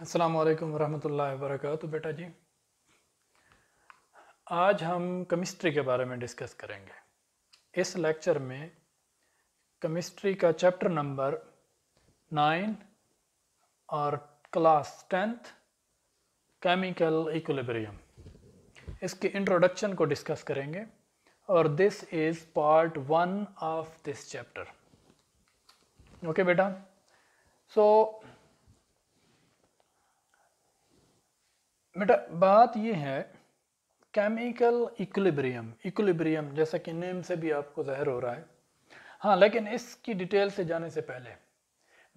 असलकम वालेकुम वरक बेटा जी आज हम केमिस्ट्री के बारे में डिस्कस करेंगे इस लेक्चर में केमिस्ट्री का चैप्टर नंबर नाइन और क्लास टेंथ केमिकल इक्विलिब्रियम इसके इंट्रोडक्शन को डिस्कस करेंगे और this is part one of this chapter okay बेटा सो so, बेटा बात ये है केमिकल इक्विलिब्रियम इक्विलिब्रियम जैसा कि नेम से भी आपको जहर हो रहा है हाँ लेकिन इसकी डिटेल से जाने से पहले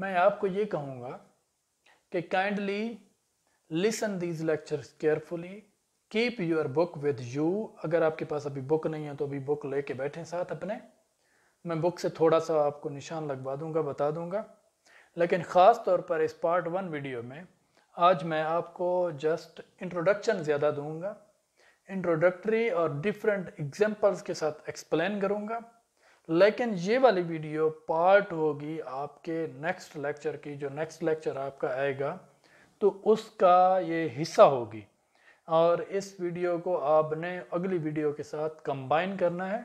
मैं आपको ये कहूँगा कि kindly listen these lectures carefully keep your book with you अगर आपके पास अभी बुक नहीं है तो अभी बुक लेके बैठे साथ अपने मैं बुक से थोड़ा सा आपको निशान लगवा दूंगा बता दूंगा लेकिन ख़ास तौर पर इस पार्ट वन वीडियो में आज मैं आपको जस्ट इंट्रोडक्शन ज़्यादा दूंगा इंट्रोडक्टरी और डिफरेंट एग्जांपल्स के साथ एक्सप्लेन करूंगा लेकिन ये वाली वीडियो पार्ट होगी आपके नेक्स्ट लेक्चर की जो नेक्स्ट लेक्चर आपका आएगा तो उसका ये हिस्सा होगी और इस वीडियो को आपने अगली वीडियो के साथ कंबाइन करना है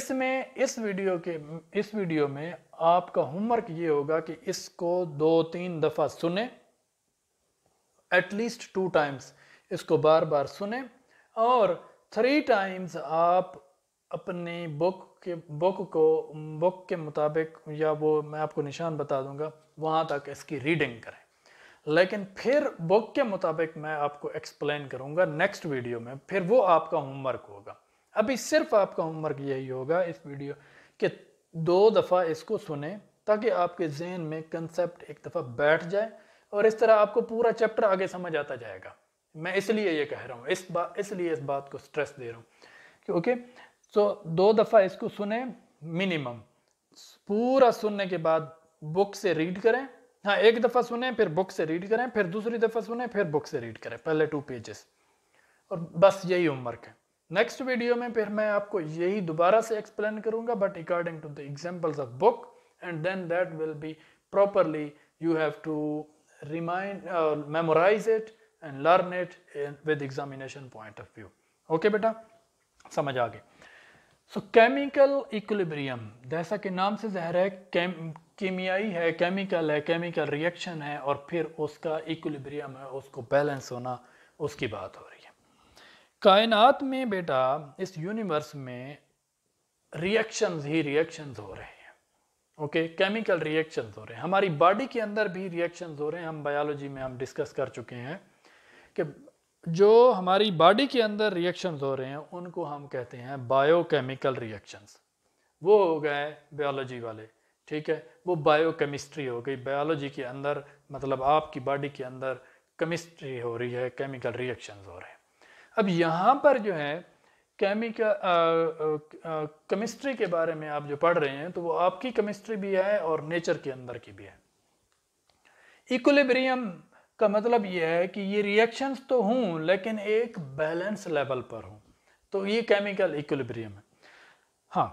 इसमें इस वीडियो के इस वीडियो में आपका होमवर्क ये होगा कि इसको दो तीन दफ़ा सुने एटलीस्ट टू टाइम्स इसको बार बार सुने और थ्री टाइम्स आप अपनी बुक के बुक को बुक के मुताबिक या वो मैं आपको निशान बता दूंगा वहाँ तक इसकी रीडिंग करें लेकिन फिर बुक के मुताबिक मैं आपको एक्सप्लेन करूँगा नेक्स्ट वीडियो में फिर वो आपका होमवर्क होगा अभी सिर्फ आपका होमवर्क यही होगा इस वीडियो के दो दफ़ा इसको सुने ताकि आपके जहन में कंसेप्ट एक दफ़ा बैठ जाए और इस तरह आपको पूरा चैप्टर आगे समझ आता जाएगा मैं इसलिए ये कह रहा हूँ इस बात इसलिए इस बात को स्ट्रेस दे रहा हूँ ओके सो दो दफ़ा इसको सुने मिनिमम पूरा सुनने के बाद बुक से रीड करें हाँ एक दफ़ा सुने फिर बुक से रीड करें फिर दूसरी दफ़ा सुने फिर बुक से रीड करें पहले टू पेजेस और बस यही होमवर्क है नेक्स्ट वीडियो में फिर मैं आपको यही दोबारा से एक्सप्लेन करूंगा but according to the examples of book and then that will be properly you have to remind uh, memorize it and learn it in, with examination point of view okay beta samajh aage so chemical equilibrium equilibrium जैसा कि नाम से जहर है केम कीमियाई है chemical है chemical reaction है और फिर उसका इक्विलिब्रियम है उसको बैलेंस होना उसकी बात हो रही है कायनात में बेटा इस यूनिवर्स में रिएक्शंस ही रिएक्शंस हो रहे हैं ओके केमिकल रिएक्शन हो रहे हैं हमारी बॉडी के अंदर भी रिएक्शन हो रहे हैं हम बायोलॉजी में हम डिस्कस कर चुके हैं कि जो हमारी बॉडी के अंदर रिएक्शन हो रहे हैं उनको हम कहते हैं बायोकेमिकल रिएक्शंस वो हो गए बायोलॉजी वाले ठीक है वो बायोकेमिस्ट्री हो गई बायोलॉजी के अंदर मतलब आपकी बॉडी के अंदर केमिस्ट्री हो रही है केमिकल रिएक्शन हो रहे हैं अब यहाँ पर जो है chemical chemistry uh, uh, uh, के बारे में आप जो पढ़ रहे हैं तो वो आपकी केमिस्ट्री भी है और नेचर के अंदर की भी है इक्विलिब्रियम का मतलब ये है कि ये रिएक्शंस तो हूँ लेकिन एक बैलेंस लेवल पर हूँ तो ये केमिकल इक्विलिब्रियम है हाँ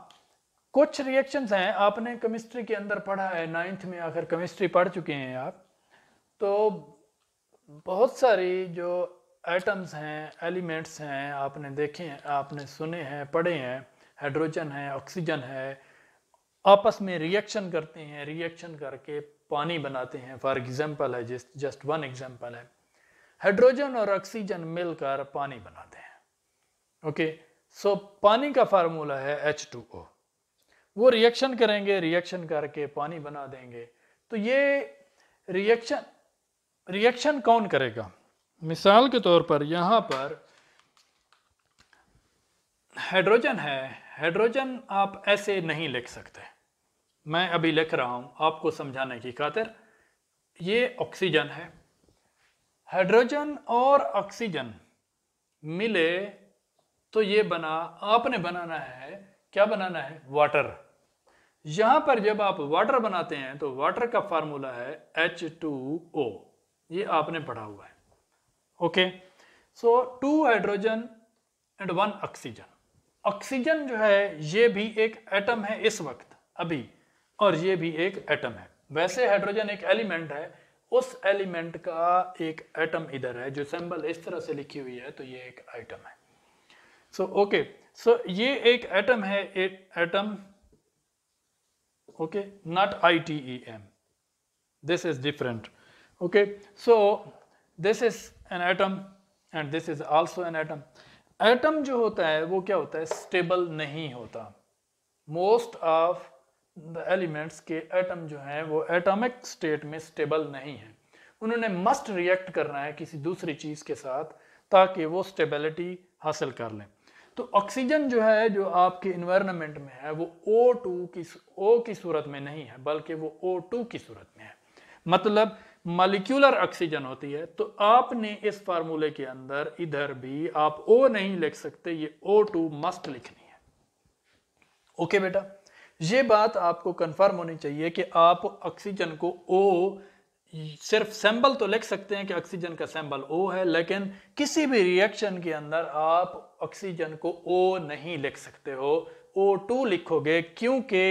कुछ रिएक्शंस हैं आपने केमिस्ट्री के अंदर पढ़ा है नाइन्थ में आकर केमिस्ट्री पढ़ चुके हैं आप तो बहुत सारी जो एटम्स हैं एलिमेंट्स हैं आपने देखे हैं आपने सुने हैं पढ़े हैं हाइड्रोजन है ऑक्सीजन है आपस में रिएक्शन करते हैं रिएक्शन करके पानी बनाते हैं फॉर एग्जांपल है जस्ट जस्ट वन एग्जांपल है हाइड्रोजन और ऑक्सीजन मिलकर पानी बनाते हैं ओके सो पानी का फार्मूला है एच टू ओ वो रिएक्शन करेंगे रिएक्शन करके पानी बना देंगे तो ये रिएक्शन रिएक्शन कौन करेगा मिसाल के तौर पर यहाँ पर हाइड्रोजन है हाइड्रोजन आप ऐसे नहीं लिख सकते मैं अभी लिख रहा हूँ आपको समझाने की खातिर ये ऑक्सीजन है हाइड्रोजन और ऑक्सीजन मिले तो ये बना आपने बनाना है क्या बनाना है वाटर यहां पर जब आप वाटर बनाते हैं तो वाटर का फार्मूला है एच टू ओ ये आपने पढ़ा हुआ है okay so two hydrogen and one oxygen oxygen जो है ये भी एक एटम है इस वक्त अभी और ये भी एक एटम है वैसे हाइड्रोजन एक एलिमेंट है उस एलिमेंट का एक एटम इधर है जो सिंबल इस तरह से लिखी हुई है तो ये एक आइटम है सो ओके सो ये एक एटम है एक atom okay not I T E M this is different okay so this is an atom and this is also an atom atom जो होता है वो क्या होता है स्टेबल नहीं होता मोस्ट ऑफ द एलिमेंट्स के एटम जो हैं वो एटॉमिक स्टेट में स्टेबल नहीं है उन्होंने मस्ट रिएक्ट करना है किसी दूसरी चीज़ के साथ ताकि वो स्टेबिलिटी हासिल कर लें तो ऑक्सीजन जो है जो आपके इन्वायरमेंट में है वो ओ टू की ओ की सूरत में नहीं है बल्कि वो ओ टू की सूरत में है मतलब मालिक्यूलर ऑक्सीजन होती है तो आपने इस फार्मूले के अंदर इधर भी आप ओ नहीं लिख सकते ये ओ टू मस्ट लिखनी है ओके बेटा ये बात आपको कंफर्म होनी चाहिए कि आप ऑक्सीजन को ओ सिर्फ सैंबल तो लिख सकते हैं कि ऑक्सीजन का सैंबल ओ है लेकिन किसी भी रिएक्शन के अंदर आप ऑक्सीजन को ओ नहीं लिख सकते हो ओ टू लिखोगे क्योंकि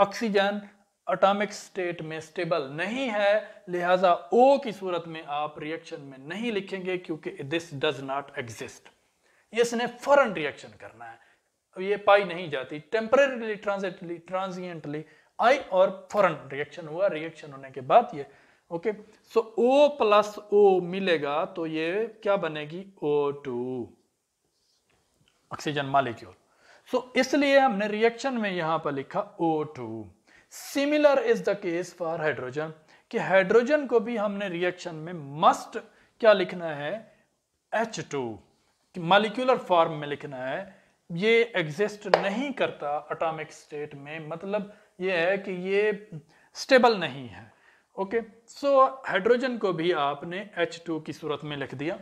ऑक्सीजन अटामिक स्टेट में स्टेबल नहीं है लिहाजा ओ की सूरत में आप रिएक्शन में नहीं लिखेंगे क्योंकि दिस डज नॉट एग्जिस्ट इसने फॉरन रिएक्शन करना है ये पाई नहीं जाती टेम्परेली ट्रांजिटली ट्रांजिएंटली आई और फॉरन रिएक्शन हुआ रिएक्शन होने के बाद ये okay so O plus O मिलेगा तो ये क्या बनेगी O two oxygen molecule so इसलिए हमने रिएक्शन में यहां पर लिखा O two similar is the case for hydrogen कि हाइड्रोजन को भी हमने रिएक्शन में मस्ट क्या लिखना है एच टू मालिक्यूलर फॉर्म में लिखना है ये एग्जिस्ट नहीं करता अटोमिक स्टेट में मतलब ये है कि ये स्टेबल नहीं है ओके सो हाइड्रोजन को भी आपने एच टू की सूरत में लिख दिया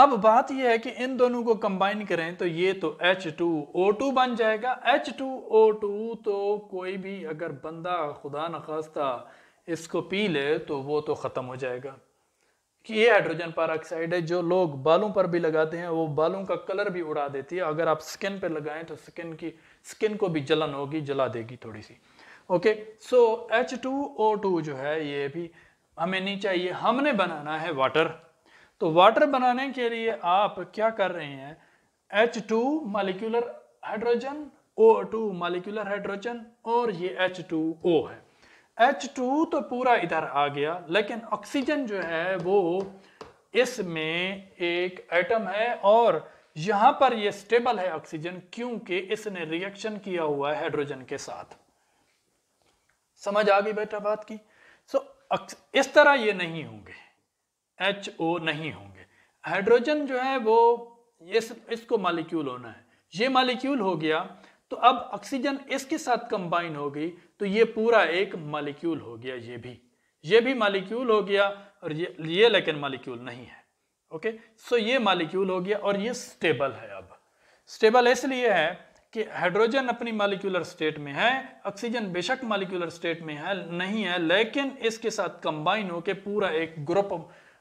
अब बात यह है कि इन दोनों को कंबाइन करें तो ये तो H2O2 बन जाएगा H2O2 तो कोई भी अगर बंदा खुदा न खास्ता इसको पी ले तो वो तो ख़त्म हो जाएगा कि ये हाइड्रोजन पर है जो लोग बालों पर भी लगाते हैं वो बालों का कलर भी उड़ा देती है अगर आप स्किन पर लगाएं तो स्किन की स्किन को भी जलन होगी जला देगी थोड़ी सी okay so H two O two जो है ये भी हमें नहीं चाहिए हमने बनाना है वाटर तो वाटर बनाने के लिए आप क्या कर रहे हैं H two molecular hydrogen O two molecular hydrogen और ये एच टू ओ है एच टू तो पूरा इधर आ गया लेकिन ऑक्सीजन जो है वो इसमें एक एटम है और यहां पर ये स्टेबल है ऑक्सीजन क्योंकि इसने रिएक्शन किया हुआ है हाइड्रोजन के साथ समझ आ गई बेटा बात की सो so, इस तरह ये नहीं होंगे एच ओ नहीं होंगे हाइड्रोजन जो है वो इस इसको मालिक्यूल होना है ये मालिक्यूल हो गया तो अब ऑक्सीजन इसके साथ कंबाइन हो गई तो ये पूरा एक मालिक्यूल हो गया ये भी ये भी मालिक्यूल हो गया और ये ये लेकिन मालिक्यूल नहीं है ओके सो ये मालिक्यूल हो गया और ये स्टेबल है अब स्टेबल इसलिए है कि हाइड्रोजन अपनी मालिक्यूलर स्टेट में है ऑक्सीजन बेशक मालिक्यूलर स्टेट में है नहीं है लेकिन इसके साथ कंबाइन होकर पूरा एक ग्रुप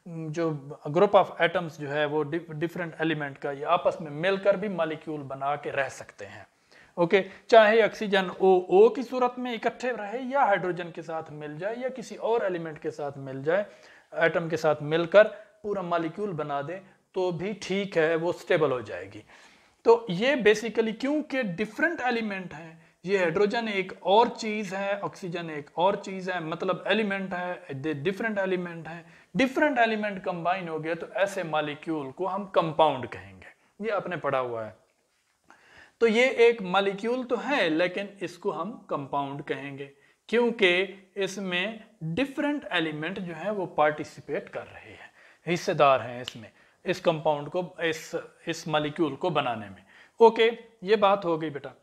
जो ग्रुप ऑफ एटम्स जो है वो डिफरेंट एलिमेंट का ये आपस में मिलकर भी मालिक्यूल बना के रह सकते हैं ओके okay, चाहे ऑक्सीजन ओ ओ की सूरत में इकट्ठे रहे या हाइड्रोजन के साथ मिल जाए या किसी और एलिमेंट के साथ मिल जाए एटम के साथ मिलकर पूरा मालिक्यूल बना दे तो भी ठीक है वो स्टेबल हो जाएगी तो ये बेसिकली क्योंकि डिफरेंट एलिमेंट हैं ये हाइड्रोजन एक और चीज़ है ऑक्सीजन एक और चीज़ है मतलब एलिमेंट है डिफरेंट एलिमेंट है डिफरेंट एलिमेंट कंबाइन हो गया तो ऐसे मालिक्यूल को हम कंपाउंड कहेंगे ये आपने पढ़ा हुआ है तो ये एक मालिक्यूल तो है लेकिन इसको हम कंपाउंड कहेंगे क्योंकि इसमें डिफरेंट एलिमेंट जो है वो पार्टिसिपेट कर रहे हैं हिस्सेदार हैं इसमें इस कंपाउंड को इस इस मालिक्यूल को बनाने में ओके ये बात हो गई बेटा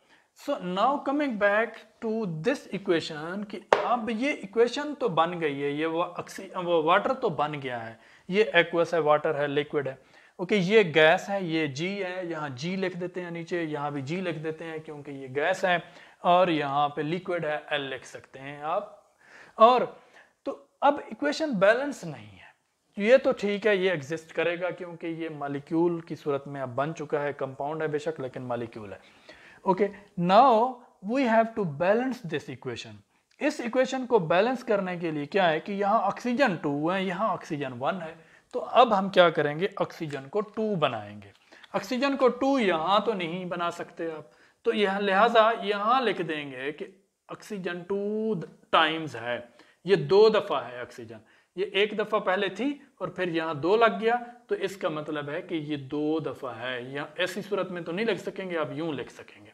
so now coming back to this equation कि अब ये इक्वेशन तो बन गई है ये वो अक्सी वो वाटर तो बन गया है ये एक्वस है वाटर है लिक्विड है ओके okay, ये गैस है ये जी है यहाँ जी लिख देते हैं नीचे यहाँ भी जी लिख देते हैं क्योंकि ये गैस है और यहाँ पे लिक्विड है एल लिख सकते हैं आप और तो अब इक्वेशन बैलेंस नहीं है ये तो ठीक है ये एग्जिस्ट करेगा क्योंकि ये मालिक्यूल की सूरत में अब बन चुका है कंपाउंड है बेशक लेकिन मालिक्यूल है okay now we have to balance this equation इस इक्वेशन को बैलेंस करने के लिए क्या है कि यहाँ ऑक्सीजन टू है यहाँ ऑक्सीजन वन है तो अब हम क्या करेंगे ऑक्सीजन को टू बनाएंगे ऑक्सीजन को टू यहाँ तो नहीं बना सकते आप तो यह लिहाजा यहाँ लिख देंगे कि ऑक्सीजन टू टाइम्स है ये दो दफ़ा है ऑक्सीजन ये एक दफ़ा पहले थी और फिर यहाँ दो लग गया तो इसका मतलब है कि ये दो दफ़ा है या ऐसी सूरत में तो नहीं लिख सकेंगे आप यूं लिख सकेंगे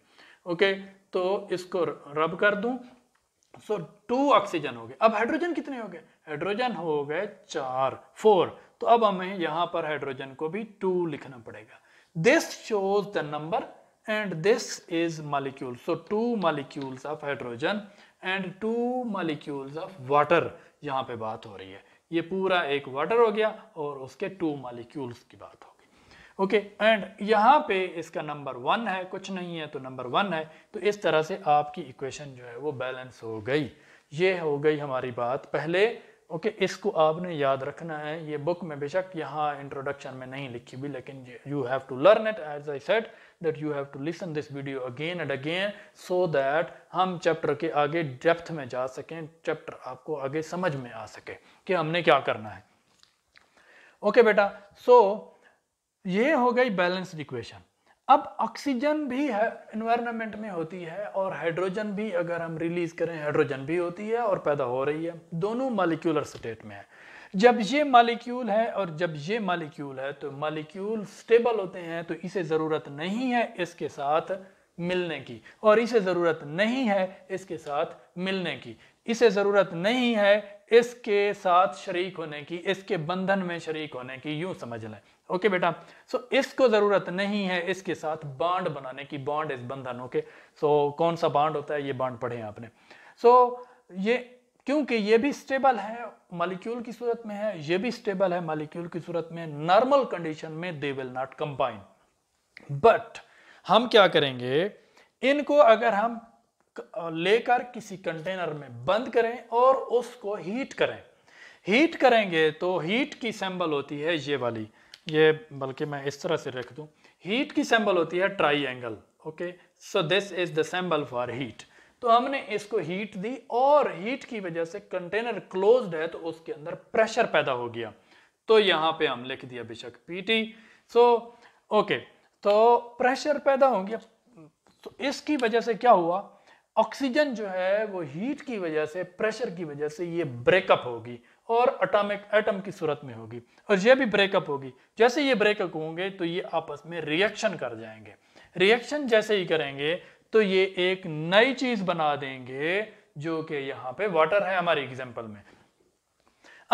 ओके तो इसको रब कर दूं सो टू ऑक्सीजन हो गए अब हाइड्रोजन कितने हो गए हाइड्रोजन हो गए चार फोर तो अब हमें यहां पर हाइड्रोजन को भी टू लिखना पड़ेगा this shows the number and this is molecule so two molecules of hydrogen and two molecules of water यहाँ पे बात हो रही है ये पूरा एक वाटर हो गया और उसके टू मालिक्यूल्स की बात हो गई ओके एंड यहाँ पे इसका नंबर वन है कुछ नहीं है तो नंबर वन है तो इस तरह से आपकी इक्वेशन जो है वो बैलेंस हो गई ये हो गई हमारी बात पहले ओके okay, इसको आपने याद रखना है ये बुक में बेशक यहाँ इंट्रोडक्शन में नहीं लिखी हुई लेकिन you have to learn it as I said that you have to listen this video again and again so that हम चैप्टर के आगे डेप्थ में जा सकें चैप्टर आपको आगे समझ में आ सके कि हमने क्या करना है ओके okay बेटा सो so, ये हो गई बैलेंस्ड इक्वेशन अब ऑक्सीजन भी इन्वायरमेंट में होती है और हाइड्रोजन भी अगर हम रिलीज करें हाइड्रोजन भी होती है और पैदा हो रही है दोनों मालिक्यूलर स्टेट में है जब ये मालिक्यूल है और जब ये मालिक्यूल है तो मालिक्यूल स्टेबल होते हैं तो इसे ज़रूरत नहीं है इसके साथ मिलने की और इसे ज़रूरत नहीं है इसके साथ मिलने की इसे ज़रूरत नहीं है इसके साथ शरीक होने की इसके बंधन में शरीक होने की यूं समझ लें ओके बेटा सो इसको ज़रूरत नहीं है इसके साथ बांड बनाने की बांड इस बंधन ओके सो कौन सा बांड होता है ये बांड पढ़े आपने सो ये क्योंकि ये भी स्टेबल है मालिक्यूल की सूरत में है ये भी स्टेबल है मालिक्यूल की सूरत में नॉर्मल कंडीशन में they will not combine but हम क्या करेंगे इनको अगर हम लेकर किसी कंटेनर में बंद करें और उसको हीट करें हीट करेंगे तो हीट की सैंबल होती है ये वाली ये बल्कि मैं इस तरह से रख दूं हीट की सैंबल होती है triangle okay so this is the symbol for heat तो हमने इसको हीट दी और हीट की वजह से कंटेनर क्लोज्ड है तो उसके अंदर प्रेशर पैदा हो गया तो यहां पे हम लिख दिया बेशक पीटी सो ओके तो प्रेशर पैदा हो गया तो इसकी वजह से क्या हुआ ऑक्सीजन जो है वो हीट की वजह से प्रेशर की वजह से ये ब्रेकअप होगी और अटामिक एटम की सूरत में होगी और ये भी ब्रेकअप होगी जैसे ये ब्रेकअप होंगे तो ये आपस में रिएक्शन कर जाएंगे रिएक्शन जैसे ही करेंगे तो ये एक नई चीज बना देंगे जो कि यहां पे वाटर है हमारे एग्जाम्पल में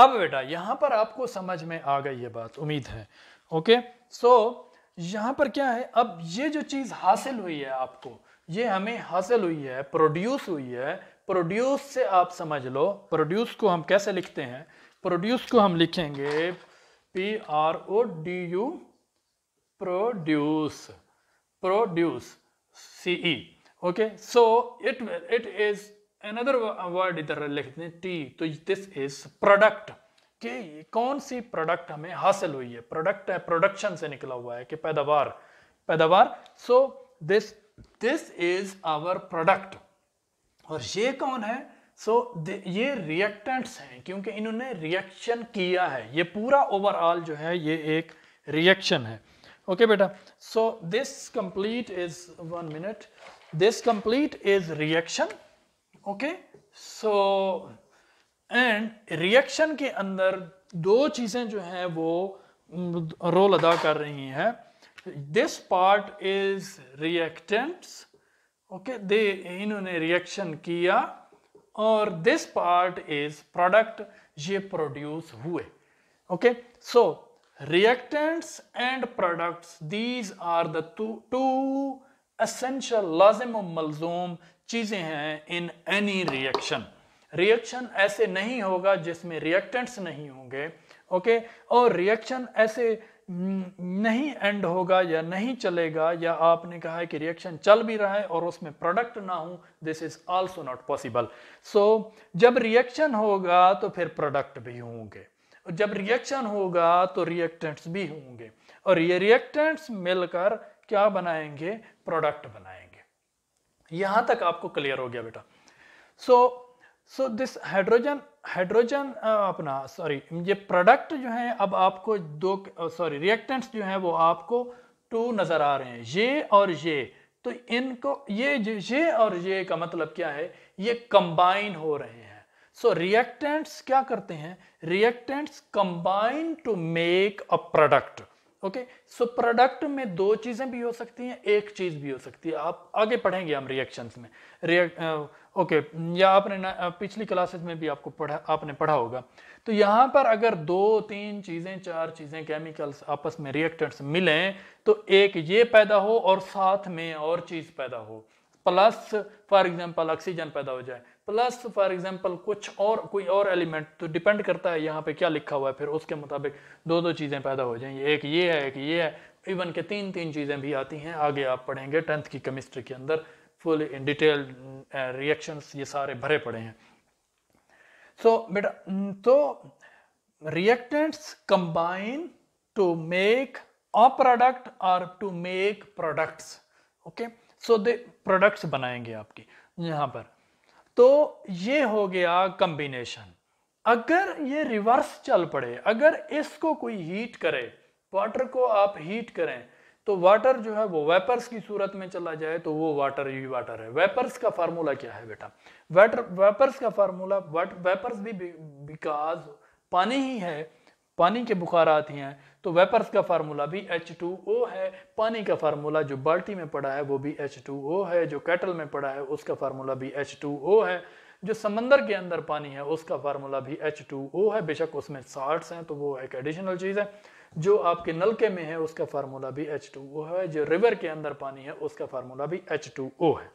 अब बेटा यहां पर आपको समझ में आ गई ये बात उम्मीद है ओके सो so, यहां पर क्या है अब ये जो चीज हासिल हुई है आपको ये हमें हासिल हुई है प्रोड्यूस हुई है प्रोड्यूस से आप समझ लो प्रोड्यूस को हम कैसे लिखते हैं प्रोड्यूस को हम लिखेंगे P R O D U produce produce CE. Okay, so it it is another word इधर लिखते हैं T. तो this is product. कि कौन सी प्रोडक्ट हमें हासिल हुई है प्रोडक्ट है प्रोडक्शन से निकला हुआ है कि पैदावार पैदावार so this this is our product और ये कौन है सो so, ये रिएक्टेंट्स हैं क्योंकि इन्होंने रिएक्शन किया है ये पूरा ओवरऑल जो है ये एक रिएक्शन है ओके बेटा so this complete is one minute this complete is reaction okay so and reaction के अंदर दो चीज़ें जो हैं वो रोल अदा कर रही हैं this part is reactants okay they इन्होंने रिएक्शन किया और दिस पार्ट इज प्रोडक्ट ये प्रोड्यूस हुए okay so reactants and products these are the two, two essential लाजिम मलजूम चीज़ें हैं इन एनी रिएक्शन रिएक्शन ऐसे नहीं होगा जिसमें रिएक्टेंट्स नहीं होंगे ओके और रिएक्शन ऐसे नहीं एंड होगा या नहीं चलेगा या आपने कहा है कि रिएक्शन चल भी रहा है और उसमें प्रोडक्ट ना हो this is also not possible so जब रिएक्शन होगा तो फिर प्रोडक्ट भी होंगे जब रिएक्शन होगा तो रिएक्टेंट्स भी होंगे और ये रिएक्टेंट्स मिलकर क्या बनाएंगे प्रोडक्ट बनाएंगे यहां तक आपको क्लियर हो गया बेटा so so this hydrogen hydrogen अपना सॉरी ये प्रोडक्ट जो है अब आपको दो सॉरी रिएक्टेंट्स जो है वो आपको टू नज़र आ रहे हैं ये और ये तो इनको ये ये और ये का मतलब क्या है ये कंबाइन हो रहे हैं सो so, रिएक्टेंट्स क्या करते हैं reactants combine to make a product okay so product में दो चीजें भी हो सकती हैं एक चीज भी हो सकती है आप आगे पढ़ेंगे हम रिएक्शंस में रिएक्ट ओके uh, okay, या आपने पिछली क्लासेस में भी आपको पढ़ा आपने पढ़ा होगा तो यहाँ पर अगर दो तीन चीजें चार चीजें केमिकल्स आपस में रिएक्टेंट्स मिलें तो एक ये पैदा हो और साथ में और चीज पैदा हो प्लस फॉर एग्जाम्पल ऑक्सीजन पैदा हो जाए प्लस फॉर एग्जाम्पल कुछ और कोई और एलिमेंट तो डिपेंड करता है यहाँ पे क्या लिखा हुआ है फिर उसके मुताबिक दो दो चीज़ें पैदा हो जाएंगी एक ये है एक ये है इवन के तीन तीन चीज़ें भी आती हैं आगे आप पढ़ेंगे टेंथ की केमिस्ट्री के अंदर फुल इन डिटेल रिएक्शन ये सारे भरे पड़े हैं सो so, बेटा तो reactants combine to make a product और to make products okay so they products बनाएंगे आपकी यहाँ पर तो ये हो गया कम्बिनेशन अगर ये रिवर्स चल पड़े अगर इसको कोई हीट करे वाटर को आप हीट करें तो वाटर जो है वो वेपर्स की सूरत में चला जाए तो वो वाटर ही वाटर है वेपर्स का फार्मूला क्या है बेटा वेटर वेपर्स का फार्मूला वेपर्स भी बिकॉज पानी ही है पानी के बुखारात ही हैं तो वेपर्स का फार्मूला भी ओ है पानी का फार्मूला जो बाल्टी में पड़ा है वो भी ओ है जो कैटल में पड़ा है उसका फार्मूला भी ओ है जो समंदर के अंदर पानी है उसका फार्मूला भी ओ है बेशक उसमें साल्ट हैं तो वो एक एडिशनल चीज़ है जो आपके नलके में है उसका फार्मूला भी ओ है जो रिवर के अंदर पानी है उसका फार्मूला भी ओ है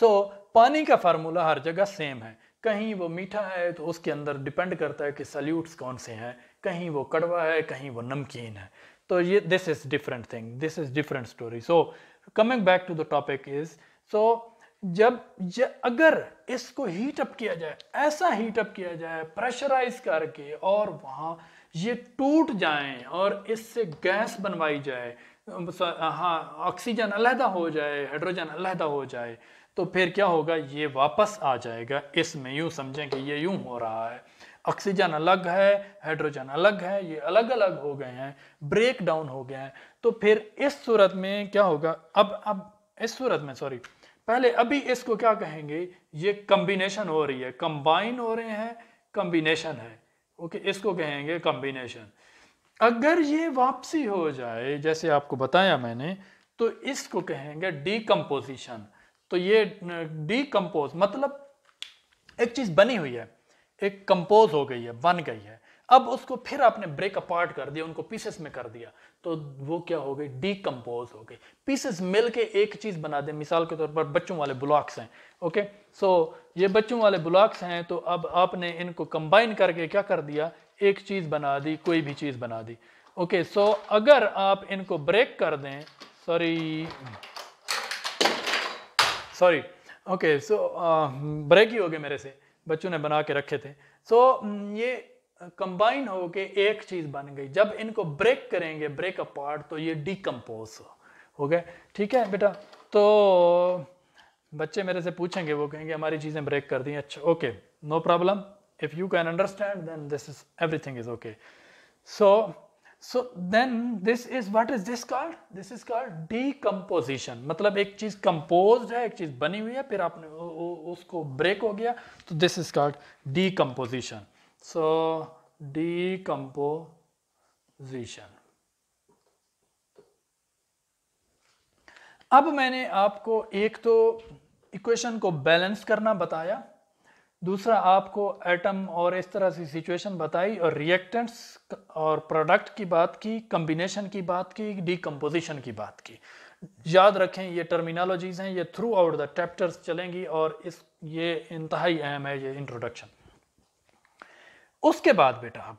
सो so, पानी का फार्मूला हर जगह सेम है कहीं वो मीठा है तो उसके अंदर डिपेंड करता है कि सल्यूट्स कौन से हैं कहीं वो कड़वा है कहीं वो नमकीन है तो ये this is different thing this is different story so coming back to the topic is so जब अगर इसको हीट अप किया जाए ऐसा हीट अप किया जाए प्रेशराइज करके और वहाँ ये टूट जाए और इससे गैस बनवाई जाए हाँ ऑक्सीजन अलहदा हो जाए हाइड्रोजन अलहदा हो जाए तो फिर क्या होगा ये वापस आ जाएगा इसमें यूं समझें कि ये यूं हो रहा है ऑक्सीजन अलग है हाइड्रोजन अलग है ये अलग अलग हो गए हैं ब्रेक डाउन हो गए हैं तो फिर इस सूरत में क्या होगा अब अब इस सूरत में सॉरी पहले अभी इसको क्या कहेंगे ये कम्बिनेशन हो रही है कंबाइन हो रहे हैं कम्बिनेशन है ओके इसको कहेंगे कम्बिनेशन अगर ये वापसी हो जाए जैसे आपको बताया मैंने तो इसको कहेंगे डीकम्पोजिशन तो ये डीकम्पोज मतलब एक चीज़ बनी हुई है एक कंपोज हो गई है बन गई है अब उसको फिर आपने ब्रेक अपार्ट कर दिया उनको पीसेस में कर दिया तो वो क्या हो गई डीकम्पोज हो गई पीसेस मिल के एक चीज़ बना दे मिसाल के तौर पर बच्चों वाले ब्लॉक्स हैं ओके सो ये बच्चों वाले ब्लॉक्स हैं तो अब आपने इनको कंबाइन करके क्या कर दिया एक चीज़ बना दी कोई भी चीज़ बना दी ओके सो अगर आप इनको ब्रेक कर दें sorry sorry okay so break ही हो गए मेरे से बच्चों ने बना के रखे थे सो so, ये कंबाइन के एक चीज़ बन गई जब इनको ब्रेक करेंगे ब्रेक अपार्ट तो ये डिकम्पोज हो गए ठीक है बेटा तो बच्चे मेरे से पूछेंगे वो कहेंगे हमारी चीज़ें ब्रेक कर दी अच्छा okay no problem if you can understand then this is everything is okay so so then this is what is this called this is called decomposition मतलब एक चीज composed है एक चीज बनी हुई है फिर आपने उ, उ, उसको break हो गया तो this is called decomposition so decomposition अब मैंने आपको एक तो इक्वेशन को बैलेंस करना बताया दूसरा आपको एटम और इस तरह से सिचुएशन बताई और रिएक्टेंट्स और प्रोडक्ट की बात की कम्बिनेशन की बात की डिकम्पोजिशन की बात की याद रखें ये टर्मिनोलॉजीज़ हैं ये थ्रू आउट द चैप्टर्स चलेंगी और इस ये इंतहाई अहम है ये इंट्रोडक्शन उसके बाद बेटा अब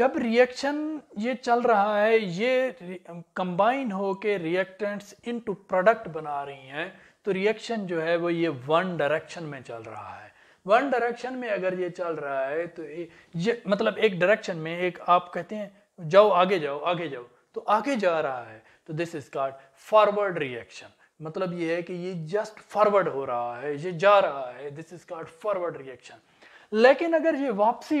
जब रिएक्शन ये चल रहा है ये कंबाइन होके रिएक्टेंट्स इनटू प्रोडक्ट बना रही हैं तो रिएक्शन जो है वो ये वन डायरेक्शन में चल रहा है वन डायरेक्शन में अगर ये चल रहा है तो ये मतलब एक डायरेक्शन में एक आप कहते हैं जाओ आगे जाओ आगे जाओ तो आगे जा रहा है तो this is called forward reaction मतलब ये है कि ये जस्ट फॉरवर्ड हो रहा है ये जा रहा है this is called forward reaction लेकिन अगर ये वापसी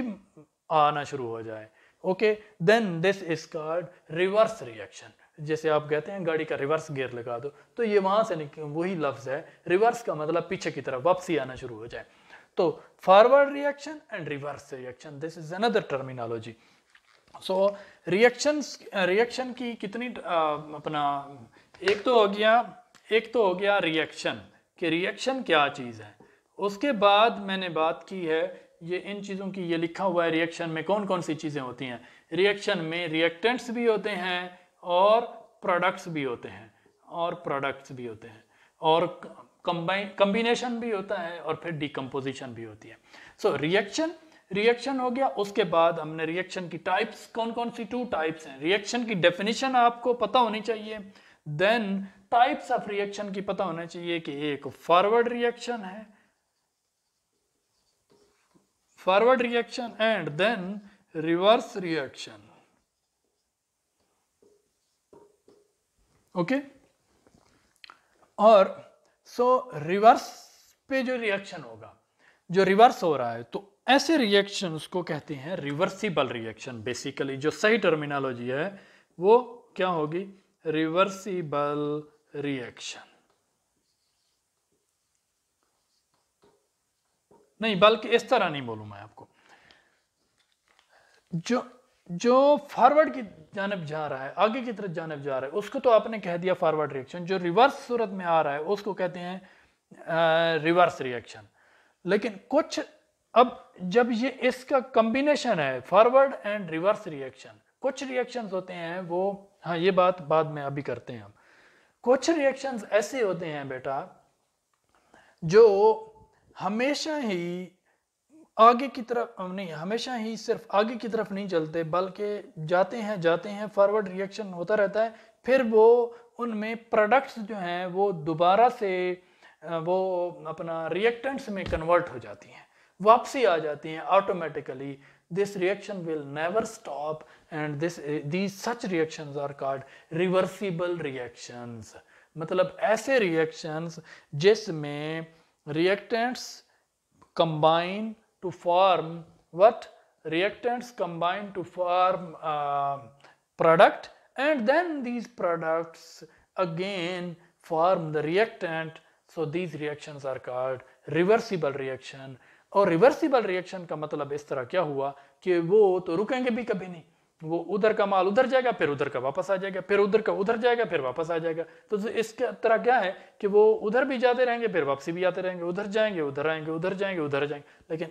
आना शुरू हो जाए okay then this is called reverse reaction जैसे आप कहते हैं गाड़ी का रिवर्स गियर लगा दो तो ये वहां से वही लफ्ज है रिवर्स का मतलब पीछे की तरफ वापसी आना शुरू हो जाए तो forward reaction and reverse reaction this is another terminology so reactions reaction की कितनी आ, अपना एक तो हो गया एक तो हो गया रिएक्शन कि रिएक्शन क्या चीज़ है उसके बाद मैंने बात की है ये इन चीज़ों की ये लिखा हुआ है रिएक्शन में कौन कौन सी चीज़ें होती हैं रिएक्शन में रिएक्टेंट्स भी होते हैं और प्रोडक्ट्स भी होते हैं और प्रोडक्ट्स भी होते हैं और कंबाइन कंबिनेशन भी होता है और फिर डिकम्पोजिशन भी होती है सो रिएक्शन रिएक्शन हो गया उसके बाद हमने रिएक्शन की टाइप्स कौन कौन सी टू टाइप्स हैं रिएक्शन की डेफिनेशन आपको पता होनी चाहिए देन टाइप्स ऑफ रिएक्शन की पता होना चाहिए कि एक फॉरवर्ड रिएक्शन है forward reaction and then reverse reaction okay और सो रिवर्स पे जो रिएक्शन होगा जो रिवर्स हो रहा है तो ऐसे रिएक्शन उसको कहते हैं रिवर्सिबल रिएक्शन बेसिकली जो सही टर्मिनोलॉजी है वो क्या होगी रिवर्सिबल रिएक्शन नहीं बल्कि इस तरह नहीं बोलू मैं आपको जो जो फॉरवर्ड की जानब जा रहा है आगे की तरफ जानब जा रहा है उसको तो आपने कह दिया फॉरवर्ड रिएक्शन जो रिवर्स सूरत में आ रहा है उसको कहते हैं रिवर्स रिएक्शन लेकिन कुछ अब जब ये इसका कम्बिनेशन है फॉरवर्ड एंड रिवर्स रिएक्शन कुछ रिएक्शंस होते हैं वो हाँ ये बात बाद में अभी करते हैं हम कुछ रिएक्शंस ऐसे होते हैं बेटा जो हमेशा ही आगे की तरफ नहीं हमेशा ही सिर्फ आगे की तरफ नहीं चलते बल्कि जाते हैं जाते हैं फॉरवर्ड रिएक्शन होता रहता है फिर वो उनमें प्रोडक्ट्स जो हैं वो दोबारा से वो अपना रिएक्टेंट्स में कन्वर्ट हो जाती हैं वापसी आ जाती हैं automatically this reaction will never stop and this the such reaction are called reversible reactions मतलब ऐसे रिएक्शंस जिसमें reactants combine to form what reactants combine to form uh, product and then these products again form the reactant so these reactions are called reversible reaction और reversible reaction का मतलब इस तरह क्या हुआ कि वो तो रुकेंगे भी कभी नहीं वो उधर का माल उधर जाएगा फिर उधर का वापस आ जाएगा फिर उधर का उधर जाएगा फिर वापस आ जाएगा तो इस तरह क्या है कि वो उधर भी जाते रहेंगे फिर वापसी भी आते रहेंगे उधर जाएंगे उधर आएंगे उधर जाएंगे उधर जाएंगे लेकिन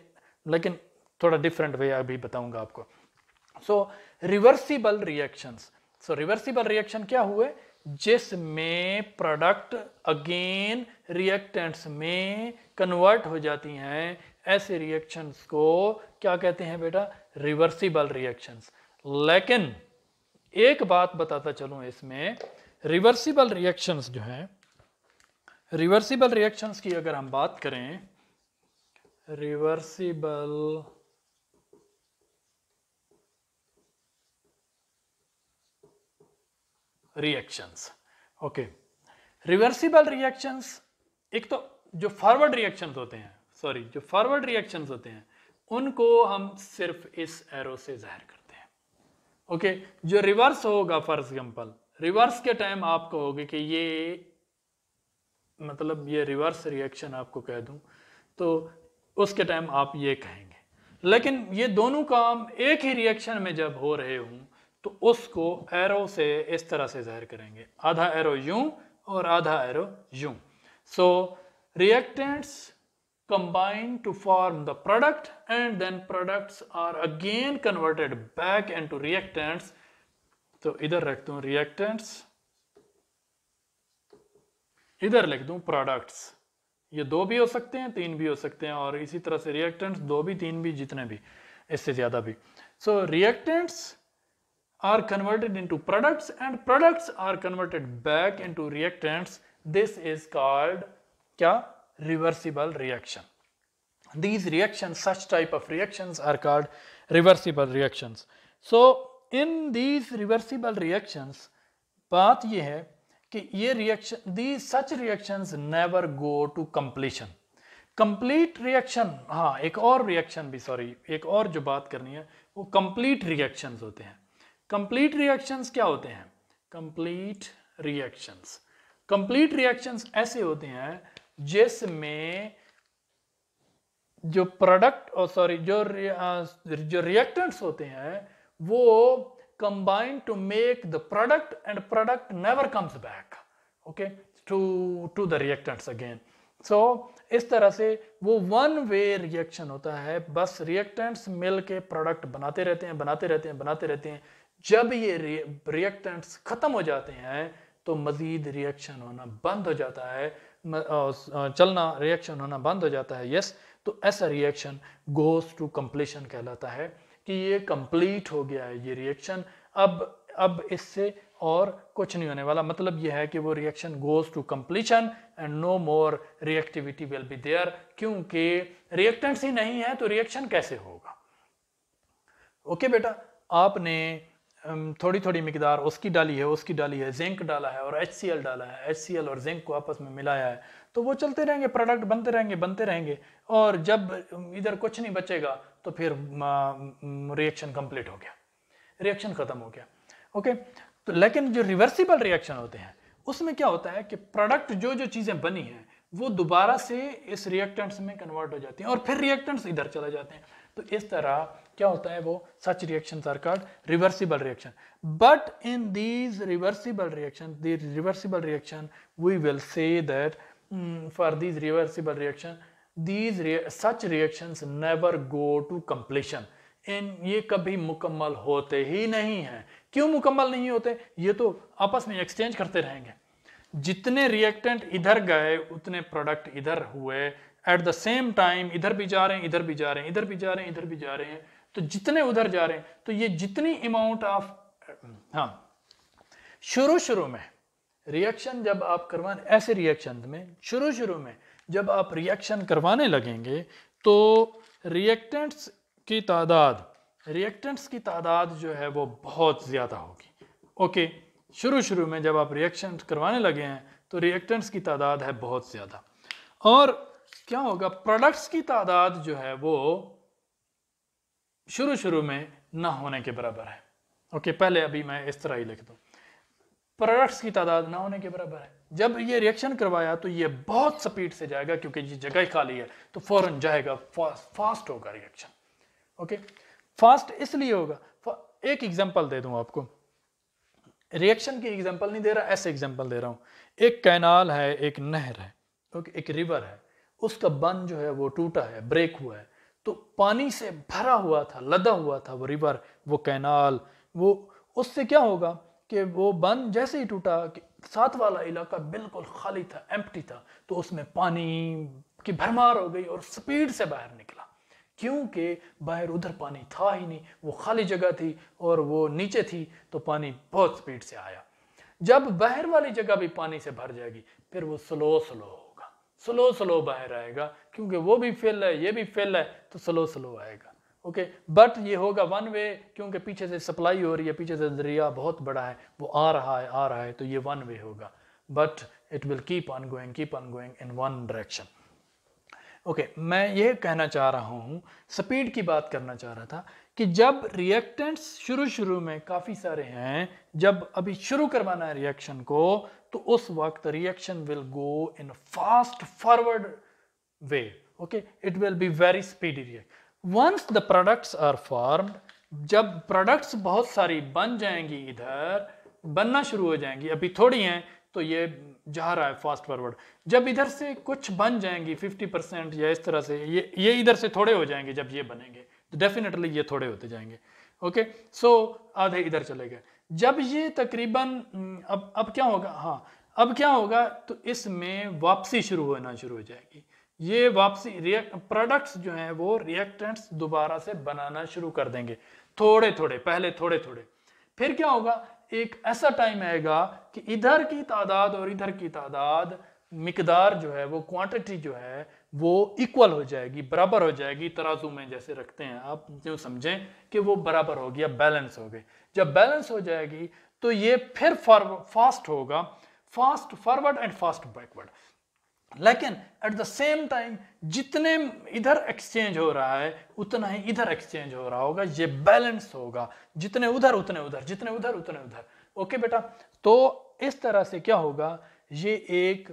लेकिन थोड़ा डिफरेंट वे अभी बताऊंगा आपको so reversible reactions so reversible reaction क्या हुए जिसमें प्रोडक्ट अगेन रिएक्टेंट्स में कन्वर्ट हो जाती हैं ऐसे रिएक्शंस को क्या कहते हैं बेटा रिवर्सिबल रिएक्शंस लेकिन एक बात बताता चलूं इसमें रिवर्सिबल रिएक्शंस जो हैं रिवर्सिबल रिएक्शंस की अगर हम बात करें reversible reactions okay reversible reactions एक तो जो फॉरवर्ड रिएक्शंस होते हैं सॉरी जो फॉरवर्ड रिएक्शंस होते हैं उनको हम सिर्फ इस एरो से जाहिर करते हैं ओके okay, जो रिवर्स होगा फॉर एग्जाम्पल रिवर्स के टाइम आप कहोगे कि ये मतलब ये रिवर्स रिएक्शन आपको कह दूं तो उसके टाइम आप ये कहेंगे लेकिन ये दोनों काम एक ही रिएक्शन में जब हो रहे हों तो उसको एरो से इस तरह से जाहिर करेंगे आधा एरो यूं और आधा एरो यूं so reactants combine to form the product and then products are again converted back and to reactants तो इधर रख दू रिएक्टेंट्स इधर लिख दू प्रोडक्ट्स ये दो भी हो सकते हैं तीन भी हो सकते हैं और इसी तरह से रिएक्टेंट्स दो भी तीन भी जितने भी इससे ज्यादा भी so reactants are converted into products and products are converted back into reactants this is called क्या reversible reaction these reaction such type of reaction are called reversible reaction so in these reversible reactions बात यह है कि ये reaction the such reactions never go to completion complete reaction हाँ एक और reaction भी सॉरी एक और जो बात करनी है वो कंप्लीट रिएक्शंस होते हैं कंप्लीट रिएक्शंस क्या होते हैं कंप्लीट रिएक्शंस कंप्लीट रिएक्शंस ऐसे होते हैं जिसमें जो प्रोडक्ट और सॉरी जो uh, जो रिएक्टेंट्स होते हैं वो combine to make the product and product never comes back okay to to the reactants again so so, इस तरह से वो वन वे रिएक्शन होता है बस रिएक्टेंट्स मिल के प्रोडक्ट बनाते रहते हैं बनाते रहते हैं बनाते रहते हैं जब ये रिएक्टेंट्स खत्म हो जाते हैं तो मज़ीद रिएक्शन होना बंद हो जाता है चलना रिएक्शन होना बंद हो जाता है यस तो ऐसा रिएक्शन गोस टू कंप्लीशन कहलाता है कि ये कंप्लीट हो गया है ये रिएक्शन अब अब इससे और कुछ नहीं होने वाला मतलब यह है कि वो reaction goes to completion and no more reactivity will be there क्योंकि रिएक्टेंट्स ही नहीं है तो रिएक्शन कैसे होगा ओके okay, बेटा आपने थोड़ी थोड़ी मकदार उसकी डाली है उसकी डाली है जिंक डाला है और एच डाला है एच और जिंक को आपस में मिलाया है तो वो चलते रहेंगे प्रोडक्ट बनते रहेंगे बनते रहेंगे और जब इधर कुछ नहीं बचेगा तो फिर रिएक्शन कंप्लीट हो गया रिएक्शन खत्म हो गया ओके तो लेकिन जो रिवर्सिबल रिएक्शन होते हैं उसमें क्या होता है कि प्रोडक्ट जो जो चीज़ें बनी हैं वो दोबारा से इस रिएक्टेंट्स में कन्वर्ट हो जाती हैं और फिर रिएक्टेंट्स इधर चले जाते हैं तो इस तरह क्या होता है वो such reaction are reversible reaction but in these reversible reaction reversible reaction we will say that for these reversible reaction these such reactions never go to completion in ये कभी मुकम्मल होते ही नहीं हैं क्यों मुकम्मल नहीं होते ये तो आपस में एक्सचेंज करते रहेंगे जितने रिएक्टेंट इधर गए उतने प्रोडक्ट इधर हुए एट द सेम टाइम इधर भी जा रहे हैं इधर भी जा रहे हैं इधर भी जा रहे हैं इधर भी जा रहे हैं तो जितने उधर जा रहे हैं तो ये जितनी अमाउंट ऑफ हाँ शुरू शुरू में रिएक्शन जब आप करवा ऐसे रिएक्शन में शुरू शुरू में जब आप रिएक्शन करवाने लगेंगे तो रिएक्टेंट्स की तादाद रिएक्टेंट्स की तादाद जो है वो बहुत ज़्यादा होगी ओके शुरू शुरू में जब आप रिएक्शन करवाने लगे हैं तो रिएक्टेंट्स की तादाद है बहुत ज़्यादा और क्या होगा प्रोडक्ट्स की तादाद जो है वो शुरू शुरू में ना होने के बराबर है ओके पहले अभी मैं इस तरह ही लिख दूँ प्रोडक्ट्स की तादाद ना होने के बराबर है जब ये रिएक्शन करवाया तो ये बहुत स्पीड से जाएगा क्योंकि ये जगह खाली है तो फौरन जाएगा फास्ट फास्ट होगा रिएक्शन ओके फास्ट इसलिए होगा एक एग्जाम्पल दे दूं आपको रिएक्शन की एग्जाम्पल नहीं दे रहा ऐसे एग्जाम्पल दे रहा हूं एक कैनाल है एक नहर है ओके एक रिवर है उसका बन जो है वो टूटा है ब्रेक हुआ है तो पानी से भरा हुआ था लदा हुआ था वो रिवर वो कैनाल वो उससे क्या होगा कि वो बंद जैसे ही टूटा कि साथ वाला इलाका बिल्कुल खाली था एम्प्टी था तो उसमें पानी की भरमार हो गई और स्पीड से बाहर निकला क्योंकि बाहर उधर पानी था ही नहीं वो खाली जगह थी और वो नीचे थी तो पानी बहुत स्पीड से आया जब बाहर वाली जगह भी पानी से भर जाएगी फिर वो स्लो स्लो होगा स्लो स्लो बाहर आएगा क्योंकि वो भी फेल है ये भी फेल है तो स्लो स्लो आएगा ओके बट ये होगा वन वे क्योंकि पीछे से सप्लाई हो रही है पीछे से दरिया बहुत बड़ा है वो आ रहा है आ रहा है तो ये वन वे होगा but it will keep on going keep on going in one direction okay मैं ये कहना चाह रहा हूँ स्पीड की बात करना चाह रहा था कि जब रिएक्टेंट्स शुरू शुरू में काफ़ी सारे हैं जब अभी शुरू करवाना है रिएक्शन को तो उस वक्त reaction will go in fast forward way okay it will be very speedy react once the products are formed जब प्रोडक्ट्स बहुत सारी बन जाएंगी इधर बनना शुरू हो जाएंगी अभी थोड़ी हैं तो ये जा रहा है फास्ट फॉरवर्ड जब इधर से कुछ बन जाएंगी 50 परसेंट या इस तरह से ये ये इधर से थोड़े हो जाएंगे जब ये बनेंगे तो डेफिनेटली ये थोड़े होते जाएंगे ओके सो आधे इधर चले गए जब ये तकरीबन अब अब क्या होगा हाँ अब क्या होगा तो इसमें वापसी शुरू होना शुरू हो जाएगी ये वापसी रिएक्ट प्रोडक्ट्स जो हैं वो रिएक्टेंट्स दोबारा से बनाना शुरू कर देंगे थोड़े थोड़े पहले थोड़े थोड़े फिर क्या होगा एक ऐसा टाइम आएगा कि इधर की तादाद और इधर की तादाद मकदार जो है वो क्वांटिटी जो है वो इक्वल हो जाएगी बराबर हो जाएगी तराजू में जैसे रखते हैं आप जो समझें कि वो बराबर हो गया बैलेंस हो गए जब बैलेंस हो जाएगी तो ये फिर फास्ट होगा fast forward and fast backward लेकिन एट द सेम टाइम जितने इधर एक्सचेंज हो रहा है उतना ही इधर एक्सचेंज हो रहा होगा ये बैलेंस होगा जितने उधर उतने उधर जितने उधर उतने उधर ओके बेटा तो इस तरह से क्या होगा ये एक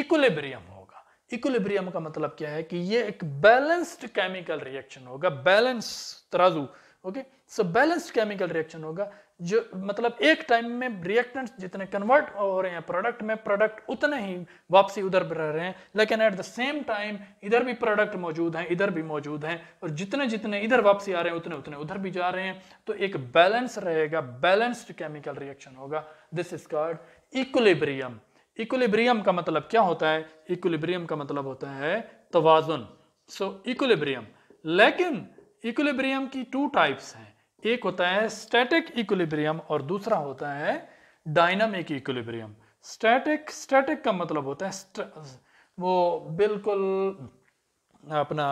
इक्विलिब्रियम होगा इक्विलिब्रियम का मतलब क्या है कि ये एक बैलेंस्ड केमिकल रिएक्शन होगा बैलेंस तराजू okay so balanced chemical reaction होगा जो मतलब एक टाइम में रिएक्टेंट्स जितने कन्वर्ट हो रहे हैं प्रोडक्ट में प्रोडक्ट उतने ही वापसी उधर रह रहे हैं लेकिन एट द सेम टाइम इधर भी प्रोडक्ट मौजूद हैं इधर भी मौजूद हैं और जितने जितने इधर वापसी आ रहे हैं उतने उतने उधर भी जा रहे हैं तो एक बैलेंस रहेगा बैलेंस्ड केमिकल रिएक्शन होगा this is called equilibrium equilibrium का मतलब क्या होता है इक्विलिब्रियम का मतलब होता है तोजुन सो इक्विलिब्रियम लेकिन इक्विलिब्रियम की टू टाइप्स हैं एक होता है स्टैटिक इक्विलिब्रियम और दूसरा होता है डायनामिक इक्विलिब्रियम स्टैटिक स्टैटिक का मतलब होता है वो बिल्कुल अपना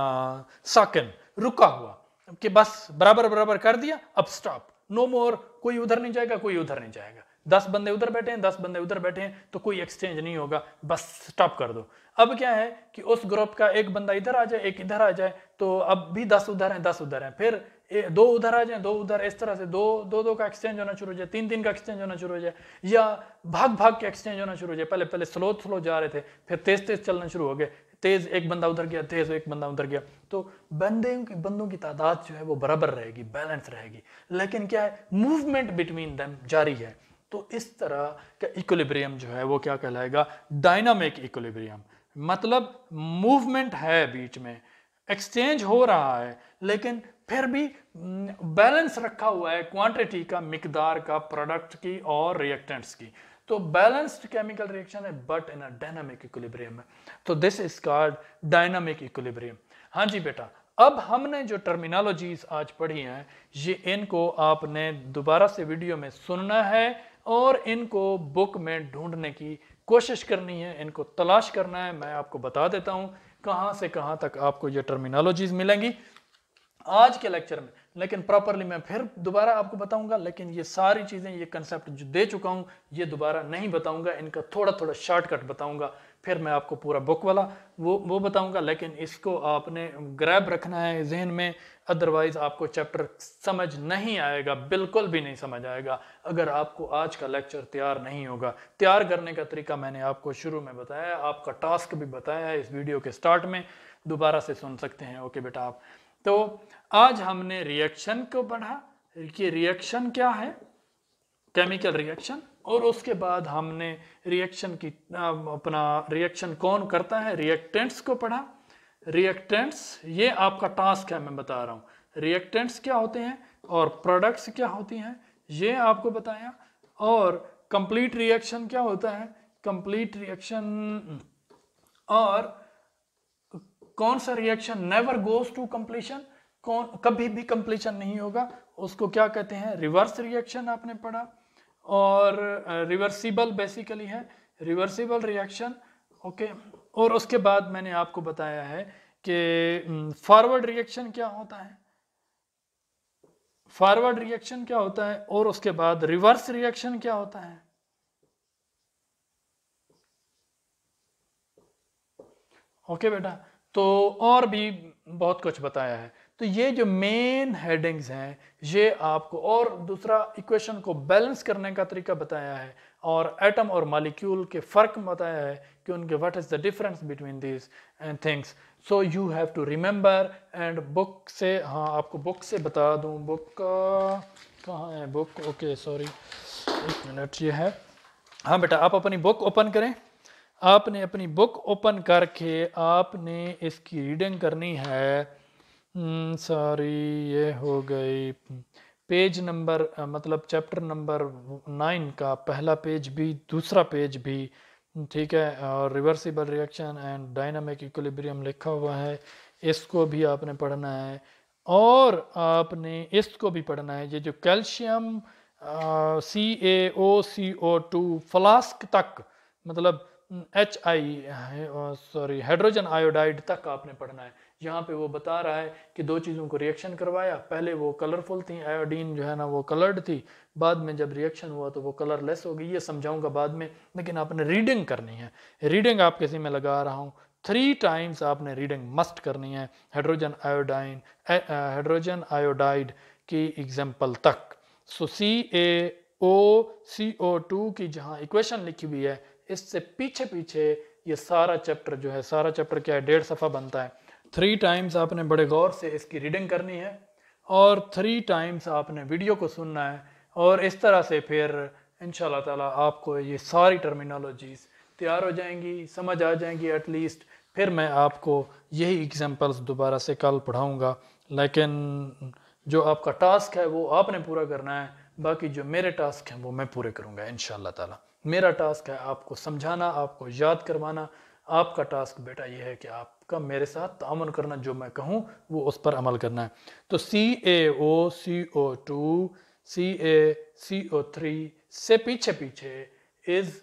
साकिन रुका हुआ कि बस बराबर बराबर कर दिया अब स्टॉप नो मोर कोई उधर नहीं जाएगा कोई उधर नहीं जाएगा दस बंदे उधर बैठे हैं दस बंदे उधर बैठे हैं तो कोई एक्सचेंज नहीं होगा बस स्टॉप कर दो अब क्या है कि उस ग्रुप का एक बंदा इधर आ जाए एक इधर आ जाए तो अब भी दस उधर हैं दस उधर हैं फिर दो उधर आ जाए दो उधर इस तरह से दो दो दो का एक्सचेंज होना शुरू हो जाए तीन तीन का एक्सचेंज होना शुरू हो जाए या भाग भाग के एक्सचेंज होना शुरू हो जाए पहले पहले स्लो स्लो जा रहे थे फिर तेज तेज चलना शुरू हो गए तेज एक बंदा उधर गया तेज एक बंदा उधर गया तो बंदे की बंदों की तादाद जो है वो बराबर रहेगी बैलेंस रहेगी लेकिन क्या है मूवमेंट बिटवीन दम जारी है तो इस तरह का इक्वलिब्रियम जो है वो क्या कहलाएगा डायनामिक इक्वलिब्रियम मतलब मूवमेंट है बीच में एक्सचेंज हो रहा है लेकिन फिर भी बैलेंस रखा हुआ है क्वांटिटी का मिकदार का प्रोडक्ट की और रिएक्टेंट्स की तो बैलेंस्ड केमिकल रिएक्शन है but in a dynamic equilibrium है तो this is called dynamic equilibrium हाँ जी बेटा अब हमने जो टर्मिनोलॉजीज आज पढ़ी हैं ये इनको आपने दोबारा से वीडियो में सुनना है और इनको बुक में ढूंढने की कोशिश करनी है इनको तलाश करना है मैं आपको बता देता हूँ कहाँ से कहाँ तक आपको ये टर्मिनोलॉजीज मिलेंगी आज के लेक्चर में लेकिन प्रॉपरली मैं फिर दोबारा आपको बताऊंगा लेकिन ये सारी चीज़ें ये कंसेप्ट जो दे चुका हूँ ये दोबारा नहीं बताऊंगा इनका थोड़ा थोड़ा शॉर्टकट बताऊंगा फिर मैं आपको पूरा बुक वाला वो वो बताऊंगा लेकिन इसको आपने ग्रैब रखना है जहन में अदरवाइज़ आपको चैप्टर समझ नहीं आएगा बिल्कुल भी नहीं समझ आएगा अगर आपको आज का लेक्चर तैयार नहीं होगा तैयार करने का तरीका मैंने आपको शुरू में बताया आपका टास्क भी बताया है इस वीडियो के स्टार्ट में दोबारा से सुन सकते हैं ओके बेटा आप तो आज हमने रिएक्शन को पढ़ा कि रिएक्शन क्या है केमिकल रिएक्शन और उसके बाद हमने रिएक्शन की अपना रिएक्शन कौन करता है रिएक्टेंट्स को पढ़ा रिएक्टेंट्स ये आपका टास्क है मैं बता रहा हूँ रिएक्टेंट्स क्या होते हैं और प्रोडक्ट्स क्या होती हैं ये आपको बताया और कंप्लीट रिएक्शन क्या होता है कंप्लीट रिएक्शन और कौन सा reaction never goes to completion कौन कभी भी कंप्लीशन नहीं होगा उसको क्या कहते हैं रिवर्स रिएक्शन आपने पढ़ा और रिवर्सिबल uh, बेसिकली है रिवर्सिबल रिएक्शन ओके और उसके बाद मैंने आपको बताया है कि फॉरवर्ड रिएक्शन क्या होता है फॉरवर्ड रिएक्शन क्या होता है और उसके बाद रिवर्स रिएक्शन क्या होता है ओके okay, बेटा तो और भी बहुत कुछ बताया है तो ये जो मेन हेडिंग्स हैं ये आपको और दूसरा इक्वेशन को बैलेंस करने का तरीका बताया है और एटम और मालिक्यूल के फ़र्क बताया है कि उनके what is the difference between this and things so you have to remember and book से हाँ आपको बुक से बता दूँ बुक कहाँ है बुक ओके सॉरी एक मिनट ये है हाँ बेटा आप अपनी बुक ओपन करें आपने अपनी बुक ओपन करके आपने इसकी रीडिंग करनी है सॉरी हम्म, ये हो गई पेज नंबर मतलब चैप्टर नंबर नाइन का पहला पेज भी दूसरा पेज भी ठीक है और reversible reaction and dynamic equilibrium लिखा हुआ है इसको भी आपने पढ़ना है और आपने इसको भी पढ़ना है ये जो calcium C A O C O two flask तक मतलब H I sorry hydrogen iodide तक आपने पढ़ना है यहाँ पे वो बता रहा है कि दो चीज़ों को रिएक्शन करवाया पहले वो कलरफुल थी आयोडीन जो है ना वो कलर्ड थी बाद में जब रिएक्शन हुआ तो वो कलरलेस हो गई ये समझाऊंगा बाद में लेकिन आपने रीडिंग करनी है रीडिंग आप किसी में लगा रहा हूँ थ्री टाइम्स आपने रीडिंग मस्ट करनी है हाइड्रोजन आयोडाइन हाइड्रोजन आयोडाइड की एग्जाम्पल तक so C A O C O to की जहाँ इक्वेशन लिखी हुई है इससे पीछे पीछे ये सारा चैप्टर जो है सारा चैप्टर क्या है डेढ़ सफ़ा बनता है थ्री टाइम्स आपने बड़े गौर से इसकी रीडिंग करनी है और थ्री टाइम्स आपने वीडियो को सुनना है और इस तरह से फिर इन ताला आपको ये सारी टर्मिनोलॉजीज़ तैयार हो जाएंगी समझ आ जाएंगी एटलीस्ट फिर मैं आपको यही एग्जांपल्स दोबारा से कल पढ़ाऊँगा लेकिन जो आपका टास्क है वो आपने पूरा करना है बाकी जो मेरे टास्क हैं वो मैं पूरे करूँगा इन ताला मेरा टास्क है आपको समझाना आपको याद करवाना आपका टास्क बेटा ये है कि आपका मेरे साथ तामन करना जो मैं कहूँ वो उस पर अमल करना है तो सी A O C O to C A C O three से पीछे पीछे is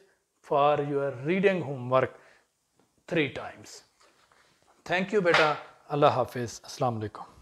for your reading homework three times thank you बेटा अल्लाह हाफिज़ अस्सलाम वालेकुम